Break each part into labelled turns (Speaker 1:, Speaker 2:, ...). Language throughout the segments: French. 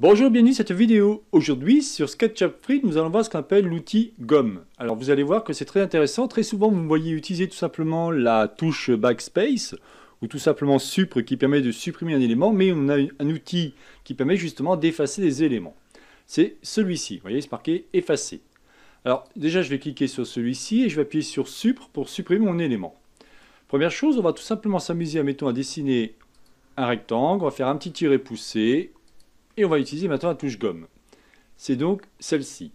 Speaker 1: Bonjour, bienvenue à cette vidéo. Aujourd'hui, sur SketchUp Free, nous allons voir ce qu'on appelle l'outil Gomme. Alors, vous allez voir que c'est très intéressant. Très souvent, vous voyez utiliser tout simplement la touche Backspace ou tout simplement Supre qui permet de supprimer un élément, mais on a un outil qui permet justement d'effacer des éléments. C'est celui-ci. Vous voyez, c'est marqué Effacer. Alors, déjà, je vais cliquer sur celui-ci et je vais appuyer sur Supre pour supprimer mon élément. Première chose, on va tout simplement s'amuser, mettons, à dessiner un rectangle. On va faire un petit tiré poussé et on va utiliser maintenant la touche gomme. C'est donc celle-ci.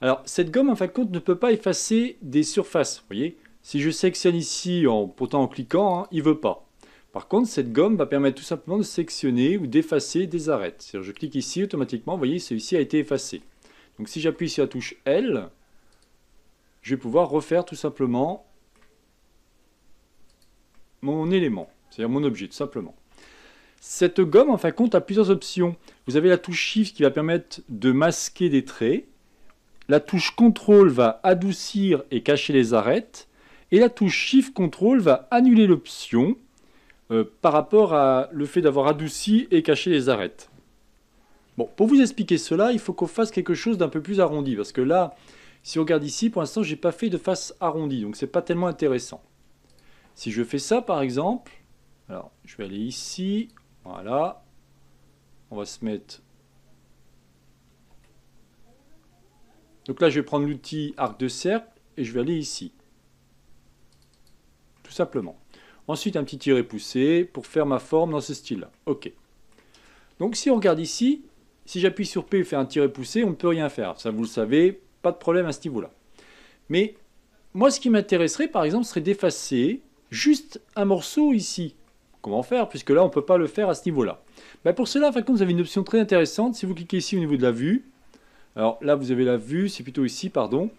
Speaker 1: Alors, cette gomme, en fin de compte, ne peut pas effacer des surfaces. Vous voyez, si je sélectionne ici, en, pourtant en cliquant, hein, il ne veut pas. Par contre, cette gomme va permettre tout simplement de sectionner ou d'effacer des arêtes. C'est-à-dire, je clique ici, automatiquement, vous voyez, celui-ci a été effacé. Donc, si j'appuie sur la touche L, je vais pouvoir refaire tout simplement mon élément, c'est-à-dire mon objet, tout simplement. Cette gomme, en fin de compte, a plusieurs options. Vous avez la touche Shift qui va permettre de masquer des traits. La touche Ctrl va adoucir et cacher les arêtes. Et la touche Shift Ctrl va annuler l'option euh, par rapport à le fait d'avoir adouci et caché les arêtes. Bon, pour vous expliquer cela, il faut qu'on fasse quelque chose d'un peu plus arrondi. Parce que là, si on regarde ici, pour l'instant, je n'ai pas fait de face arrondie. Donc, c'est pas tellement intéressant. Si je fais ça, par exemple, alors je vais aller ici, voilà. On va se mettre... Donc là, je vais prendre l'outil arc de cercle et je vais aller ici. Tout simplement. Ensuite, un petit tiré poussé pour faire ma forme dans ce style-là. OK. Donc si on regarde ici, si j'appuie sur P et fais un tiré poussé, on ne peut rien faire. Ça, vous le savez, pas de problème à ce niveau-là. Mais moi, ce qui m'intéresserait, par exemple, serait d'effacer juste un morceau ici comment faire, puisque là, on ne peut pas le faire à ce niveau-là. Ben, pour cela, vous avez une option très intéressante. Si vous cliquez ici au niveau de la vue, alors là, vous avez la vue, c'est plutôt ici, pardon,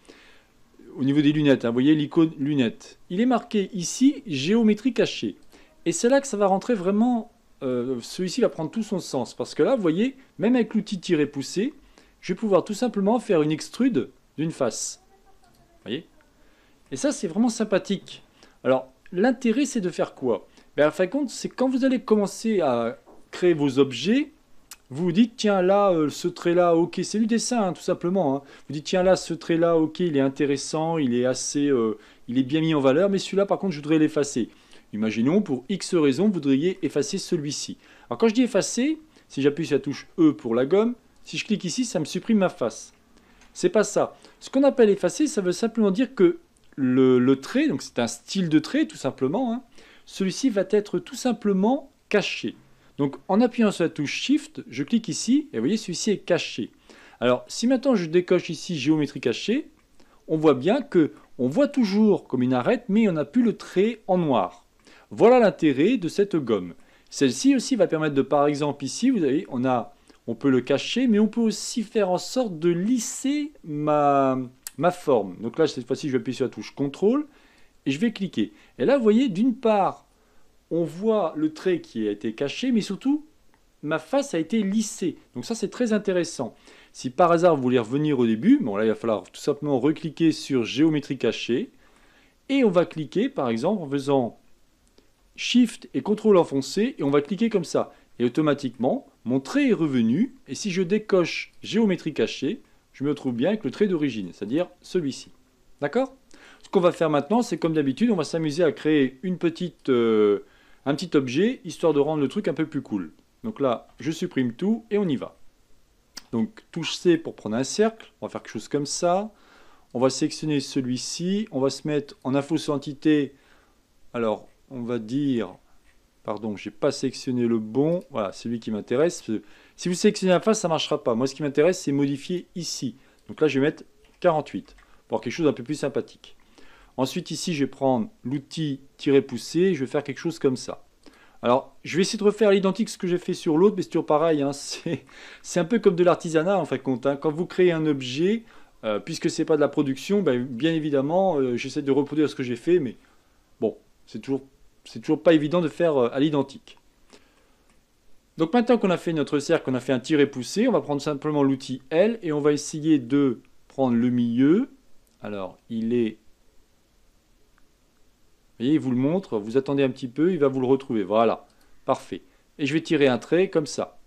Speaker 1: au niveau des lunettes, hein. vous voyez l'icône lunettes. Il est marqué ici géométrie cachée. Et c'est là que ça va rentrer vraiment, euh, celui-ci va prendre tout son sens, parce que là, vous voyez, même avec l'outil tirer poussé, je vais pouvoir tout simplement faire une extrude d'une face. Vous voyez Et ça, c'est vraiment sympathique. Alors, l'intérêt, c'est de faire quoi en fin de compte, c'est quand vous allez commencer à créer vos objets, vous vous dites, tiens, là, euh, ce trait-là, ok, c'est du dessin, hein, tout simplement. Hein. Vous dites, tiens, là, ce trait-là, ok, il est intéressant, il est assez, euh, il est bien mis en valeur, mais celui-là, par contre, je voudrais l'effacer. Imaginons, pour X raison, vous voudriez effacer celui-ci. Alors, quand je dis effacer, si j'appuie sur la touche E pour la gomme, si je clique ici, ça me supprime ma face. C'est pas ça. Ce qu'on appelle effacer, ça veut simplement dire que le, le trait, donc c'est un style de trait, tout simplement, hein, celui-ci va être tout simplement caché. Donc en appuyant sur la touche Shift, je clique ici et vous voyez celui-ci est caché. Alors si maintenant je décoche ici géométrie cachée, on voit bien que on voit toujours comme une arête mais on n'a plus le trait en noir. Voilà l'intérêt de cette gomme. Celle-ci aussi va permettre de par exemple ici, vous avez, on a on peut le cacher mais on peut aussi faire en sorte de lisser ma forme. Donc là cette fois-ci je vais appuyer sur la touche contrôle et je vais cliquer. Et là, vous voyez, d'une part, on voit le trait qui a été caché, mais surtout, ma face a été lissée. Donc ça, c'est très intéressant. Si par hasard, vous voulez revenir au début, bon là, il va falloir tout simplement recliquer sur géométrie cachée. Et on va cliquer, par exemple, en faisant Shift et CTRL enfoncé, et on va cliquer comme ça. Et automatiquement, mon trait est revenu, et si je décoche géométrie cachée, je me retrouve bien avec le trait d'origine, c'est-à-dire celui-ci. D'accord ce qu'on va faire maintenant, c'est comme d'habitude, on va s'amuser à créer une petite, euh, un petit objet, histoire de rendre le truc un peu plus cool. Donc là, je supprime tout et on y va. Donc touche C pour prendre un cercle, on va faire quelque chose comme ça. On va sélectionner celui-ci, on va se mettre en info sur entité. Alors, on va dire, pardon, j'ai pas sélectionné le bon, voilà, celui qui m'intéresse. Si vous sélectionnez la face, ça ne marchera pas. Moi, ce qui m'intéresse, c'est modifier ici. Donc là, je vais mettre 48 pour quelque chose d'un peu plus sympathique. Ensuite, ici, je vais prendre l'outil tirer poussé je vais faire quelque chose comme ça. Alors, je vais essayer de refaire l'identique ce que j'ai fait sur l'autre, mais c'est toujours pareil. Hein. c'est un peu comme de l'artisanat, en fait, compte. Hein. Quand vous créez un objet, euh, puisque ce n'est pas de la production, ben, bien évidemment, euh, j'essaie de reproduire ce que j'ai fait, mais bon, c'est toujours, toujours pas évident de faire euh, à l'identique. Donc maintenant qu'on a fait notre cercle, qu'on a fait un tiré poussé, on va prendre simplement l'outil L et on va essayer de prendre le milieu. Alors, il est vous voyez, il vous le montre, vous attendez un petit peu, il va vous le retrouver. Voilà, parfait. Et je vais tirer un trait comme ça.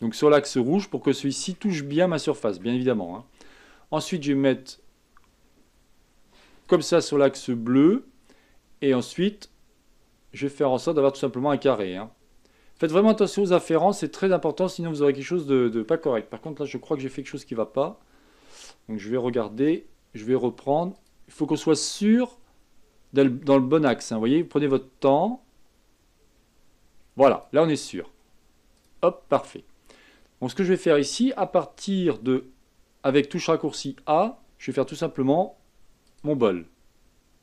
Speaker 1: Donc sur l'axe rouge pour que celui-ci touche bien ma surface, bien évidemment. Hein. Ensuite, je vais mettre comme ça sur l'axe bleu. Et ensuite, je vais faire en sorte d'avoir tout simplement un carré. Hein. Faites vraiment attention aux afférences, c'est très important, sinon vous aurez quelque chose de, de pas correct. Par contre, là, je crois que j'ai fait quelque chose qui ne va pas. Donc je vais regarder, je vais reprendre. Il faut qu'on soit sûr dans le bon axe. Hein. vous voyez, vous prenez votre temps. Voilà, là on est sûr. Hop, parfait. Donc ce que je vais faire ici, à partir de, avec touche raccourci A, je vais faire tout simplement mon bol,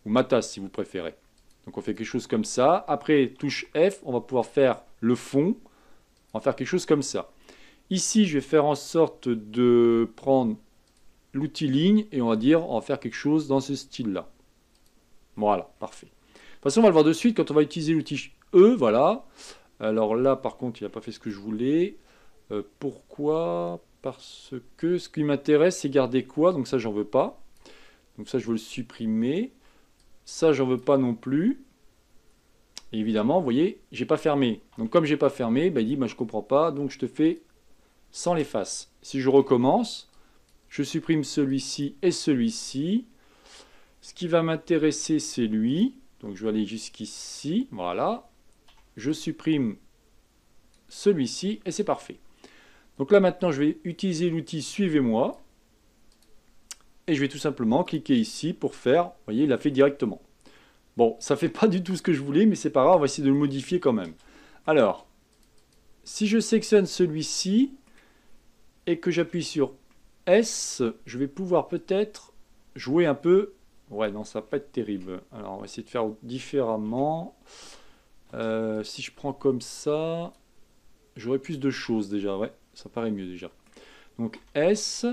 Speaker 1: ou ma tasse si vous préférez. Donc on fait quelque chose comme ça. Après, touche F, on va pouvoir faire le fond. En faire quelque chose comme ça. Ici, je vais faire en sorte de prendre l'outil ligne et on va dire, en faire quelque chose dans ce style-là. Voilà, parfait. De toute façon, on va le voir de suite quand on va utiliser l'outil E, voilà. Alors là, par contre, il n'a pas fait ce que je voulais. Euh, pourquoi Parce que ce qui m'intéresse, c'est garder quoi Donc ça, j'en veux pas. Donc ça, je veux le supprimer. Ça, j'en veux pas non plus. évidemment, vous voyez, j'ai pas fermé. Donc comme j'ai pas fermé, ben, il dit, je ben, je comprends pas, donc je te fais sans les faces. Si je recommence, je supprime celui-ci et celui-ci. Ce qui va m'intéresser, c'est lui. Donc je vais aller jusqu'ici, voilà. Je supprime celui-ci et c'est parfait. Donc là maintenant, je vais utiliser l'outil Suivez-moi. Et je vais tout simplement cliquer ici pour faire, vous voyez, il l'a fait directement. Bon, ça ne fait pas du tout ce que je voulais, mais c'est pas grave, on va essayer de le modifier quand même. Alors, si je sélectionne celui-ci et que j'appuie sur S, je vais pouvoir peut-être jouer un peu Ouais, non, ça va pas être terrible. Alors, on va essayer de faire différemment. Euh, si je prends comme ça, j'aurai plus de choses déjà. Ouais, ça paraît mieux déjà. Donc S,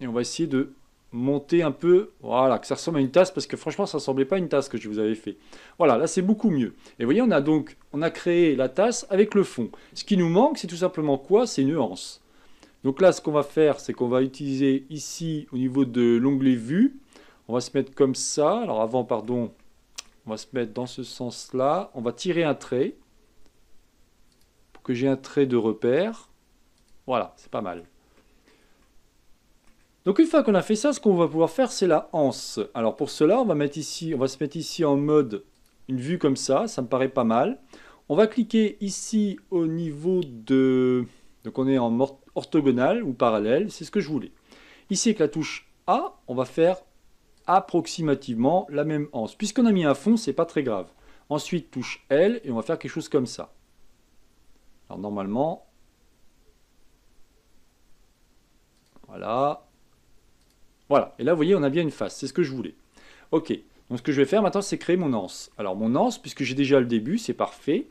Speaker 1: et on va essayer de monter un peu, voilà, que ça ressemble à une tasse, parce que franchement, ça ne ressemblait pas à une tasse que je vous avais fait. Voilà, là, c'est beaucoup mieux. Et vous voyez, on a donc, on a créé la tasse avec le fond. Ce qui nous manque, c'est tout simplement quoi C'est une nuance. Donc là, ce qu'on va faire, c'est qu'on va utiliser ici, au niveau de l'onglet vue, on va se mettre comme ça. Alors avant, pardon, on va se mettre dans ce sens-là. On va tirer un trait pour que j'ai un trait de repère. Voilà, c'est pas mal. Donc une fois qu'on a fait ça, ce qu'on va pouvoir faire, c'est la hanse. Alors pour cela, on va, mettre ici, on va se mettre ici en mode une vue comme ça, ça me paraît pas mal. On va cliquer ici au niveau de... Donc on est en orthogonal ou parallèle, c'est ce que je voulais. Ici avec la touche A, on va faire approximativement la même anse. Puisqu'on a mis un fond, c'est pas très grave. Ensuite, touche L et on va faire quelque chose comme ça. Alors normalement, voilà. Voilà, et là vous voyez, on a bien une face, c'est ce que je voulais. Ok, donc ce que je vais faire maintenant, c'est créer mon anse. Alors mon anse, puisque j'ai déjà le début, c'est parfait.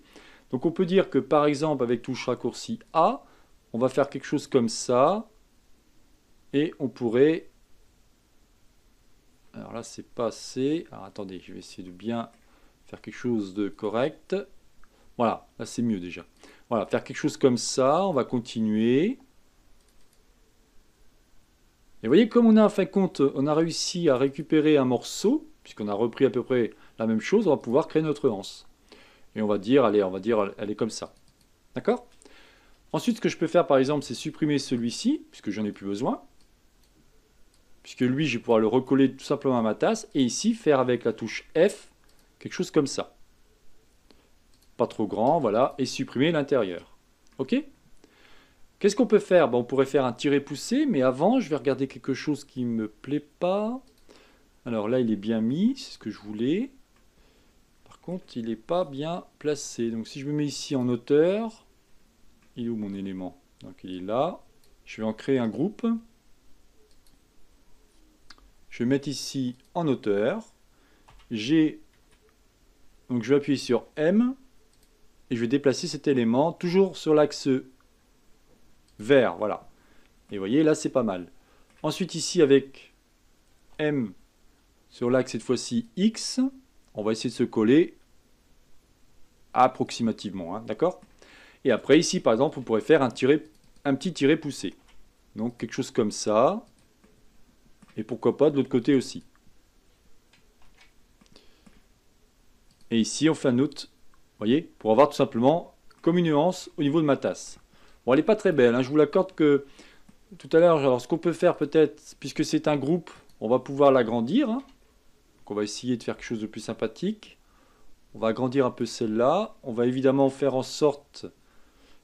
Speaker 1: Donc on peut dire que par exemple, avec touche raccourci A, on va faire quelque chose comme ça, et on pourrait alors là, c'est pas assez. Alors attendez, je vais essayer de bien faire quelque chose de correct. Voilà, là c'est mieux déjà. Voilà, faire quelque chose comme ça, on va continuer. Et vous voyez, comme on a, en fin compte, on a réussi à récupérer un morceau, puisqu'on a repris à peu près la même chose, on va pouvoir créer notre anse. Et on va dire, allez, on va dire, elle est comme ça. D'accord Ensuite, ce que je peux faire, par exemple, c'est supprimer celui-ci, puisque j'en ai plus besoin puisque lui, je vais pouvoir le recoller tout simplement à ma tasse, et ici, faire avec la touche F, quelque chose comme ça. Pas trop grand, voilà, et supprimer l'intérieur. OK Qu'est-ce qu'on peut faire ben, On pourrait faire un tiré-poussé, mais avant, je vais regarder quelque chose qui ne me plaît pas. Alors là, il est bien mis, c'est ce que je voulais. Par contre, il n'est pas bien placé. Donc si je me mets ici en hauteur, il est où mon élément Donc il est là. Je vais en créer un groupe. Je vais mettre ici en hauteur. J'ai donc je vais appuyer sur M et je vais déplacer cet élément toujours sur l'axe vert, voilà. Et vous voyez, là c'est pas mal. Ensuite ici avec M sur l'axe cette fois-ci X, on va essayer de se coller approximativement, hein, d'accord Et après ici par exemple, vous pourrez faire un, un petit tiré poussé. Donc quelque chose comme ça. Et pourquoi pas de l'autre côté aussi. Et ici, on fait un autre, voyez, pour avoir tout simplement comme une nuance au niveau de ma tasse. Bon, elle n'est pas très belle, hein. je vous l'accorde que tout à l'heure, alors ce qu'on peut faire peut-être, puisque c'est un groupe, on va pouvoir l'agrandir. Hein. Donc on va essayer de faire quelque chose de plus sympathique. On va agrandir un peu celle-là. On va évidemment faire en sorte...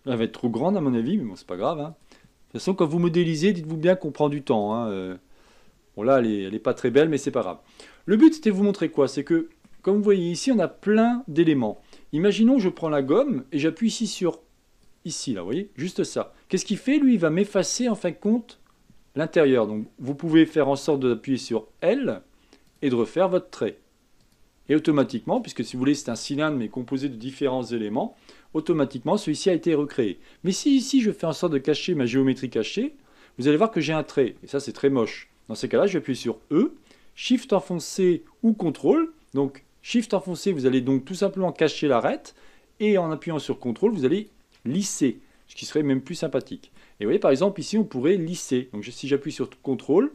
Speaker 1: Elle va être trop grande à mon avis, mais bon, c'est pas grave. Hein. De toute façon, quand vous modélisez, dites-vous bien qu'on prend du temps. Euh. Bon là, elle n'est pas très belle, mais c'est pas grave. Le but, c'était de vous montrer quoi C'est que, comme vous voyez ici, on a plein d'éléments. Imaginons, je prends la gomme et j'appuie ici sur... Ici, là, vous voyez Juste ça. Qu'est-ce qu'il fait Lui, il va m'effacer, en fin de compte, l'intérieur. Donc, vous pouvez faire en sorte d'appuyer sur L et de refaire votre trait. Et automatiquement, puisque si vous voulez, c'est un cylindre mais composé de différents éléments, automatiquement, celui-ci a été recréé. Mais si ici, je fais en sorte de cacher ma géométrie cachée, vous allez voir que j'ai un trait. Et ça, c'est très moche. Dans ces cas-là, je vais appuyer sur E, Shift enfoncé ou CTRL. Donc Shift enfoncé, vous allez donc tout simplement cacher l'arête et en appuyant sur CTRL, vous allez lisser, ce qui serait même plus sympathique. Et vous voyez, par exemple, ici, on pourrait lisser. Donc si j'appuie sur CTRL,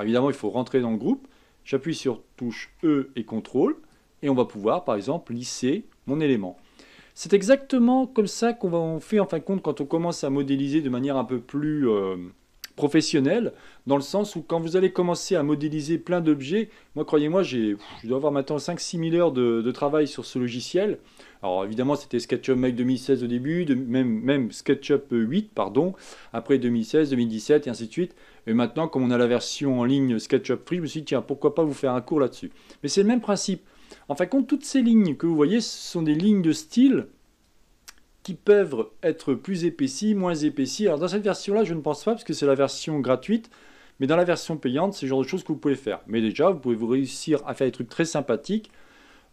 Speaker 1: évidemment, il faut rentrer dans le groupe. J'appuie sur touche E et CTRL et on va pouvoir, par exemple, lisser mon élément. C'est exactement comme ça qu'on fait en fin de compte quand on commence à modéliser de manière un peu plus... Euh, professionnel, dans le sens où quand vous allez commencer à modéliser plein d'objets, moi croyez-moi, je dois avoir maintenant 5-6 000 heures de, travail sur ce logiciel. Alors évidemment, c'était SketchUp Make 2016 au début, de, même, même SketchUp 8, pardon, après 2016, 2017 et ainsi de suite. Et maintenant, comme on a la version en ligne SketchUp Free, je me suis dit, tiens, pourquoi pas vous faire un cours là-dessus. Mais c'est le même principe. En fin de compte, toutes ces lignes que vous voyez, ce sont des lignes de style qui peuvent être plus épaissis, moins épaissis. Alors dans cette version-là, je ne pense pas parce que c'est la version gratuite, mais dans la version payante, c'est le genre de choses que vous pouvez faire. Mais déjà, vous pouvez vous réussir à faire des trucs très sympathiques.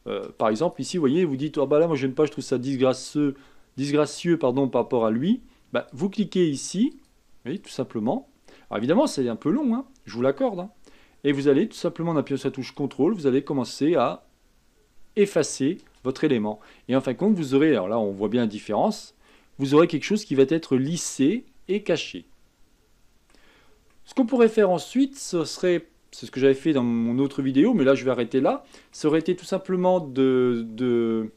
Speaker 1: Euh, par exemple, ici, vous voyez, vous dites, ah oh, bah là, moi je n'aime pas, je trouve ça disgracieux, disgracieux pardon, par rapport à lui. Bah, vous cliquez ici, vous voyez, tout simplement. Alors évidemment, c'est un peu long, hein, je vous l'accorde. Hein. Et vous allez tout simplement en appuyant sur la touche CTRL, vous allez commencer à effacer votre élément. Et en fin de compte, vous aurez, alors là on voit bien la différence, vous aurez quelque chose qui va être lissé et caché. Ce qu'on pourrait faire ensuite, ce serait, c'est ce que j'avais fait dans mon autre vidéo, mais là je vais arrêter là, ça aurait été tout simplement de... de...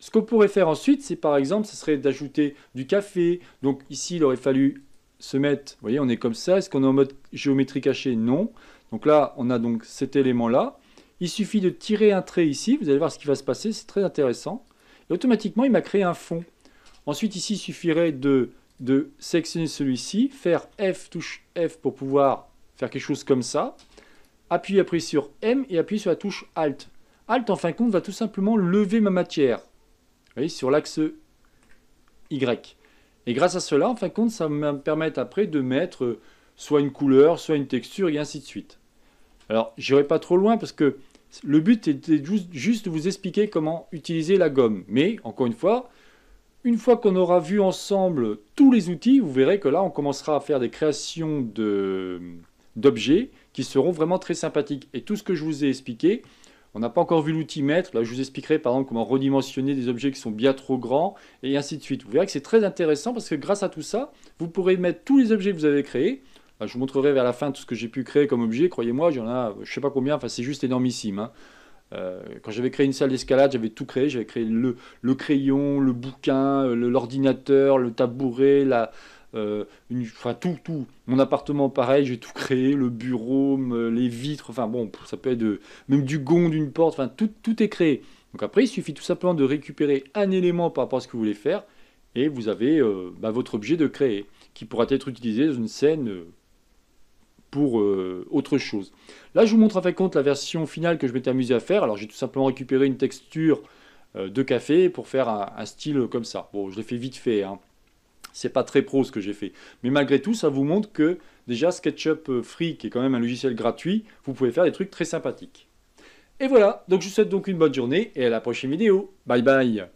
Speaker 1: Ce qu'on pourrait faire ensuite, c'est par exemple, ce serait d'ajouter du café. Donc ici, il aurait fallu se mettre, vous voyez, on est comme ça. Est-ce qu'on est en mode géométrie cachée Non. Donc là, on a donc cet élément-là. Il suffit de tirer un trait ici, vous allez voir ce qui va se passer, c'est très intéressant. Et automatiquement, il m'a créé un fond. Ensuite, ici, il suffirait de, de sélectionner celui-ci, faire F, touche F pour pouvoir faire quelque chose comme ça. Appuyer après sur M et appuyer sur la touche Alt. Alt, en fin de compte, va tout simplement lever ma matière. Vous sur l'axe Y. Et grâce à cela, en fin de compte, ça va me permettre après de mettre soit une couleur, soit une texture, et ainsi de suite. Alors, j'irai pas trop loin parce que le but était juste de vous expliquer comment utiliser la gomme. Mais, encore une fois, une fois qu'on aura vu ensemble tous les outils, vous verrez que là, on commencera à faire des créations d'objets qui seront vraiment très sympathiques. Et tout ce que je vous ai expliqué, on n'a pas encore vu l'outil mètre. Là, je vous expliquerai par exemple comment redimensionner des objets qui sont bien trop grands et ainsi de suite. Vous verrez que c'est très intéressant parce que grâce à tout ça, vous pourrez mettre tous les objets que vous avez créés je vous montrerai vers la fin tout ce que j'ai pu créer comme objet. Croyez-moi, j'en ai, je ne sais pas combien, enfin, c'est juste énormissime. Hein. Euh, quand j'avais créé une salle d'escalade, j'avais tout créé. J'avais créé le, crayon, le bouquin, euh, l'ordinateur, le, tabouret, la, euh, enfin, tout, tout. Mon appartement, pareil, j'ai tout créé. Le bureau, les vitres, enfin bon, ça peut être même du gond d'une porte, enfin tout, tout est créé. Donc après, il suffit tout simplement de récupérer un élément par rapport à ce que vous voulez faire et vous avez bah, votre objet de créer qui pourra être utilisé dans une scène pour euh, autre chose. Là, je vous montre à fait compte la version finale que je m'étais amusé à faire. Alors, j'ai tout simplement récupéré une texture euh, de café pour faire un, style comme ça. Bon, je l'ai fait vite fait. Hein. C'est pas très pro ce que j'ai fait. Mais malgré tout, ça vous montre que déjà SketchUp euh, Free, qui est quand même un logiciel gratuit, vous pouvez faire des trucs très sympathiques. Et voilà, donc je vous souhaite donc une bonne journée et à la prochaine vidéo. Bye bye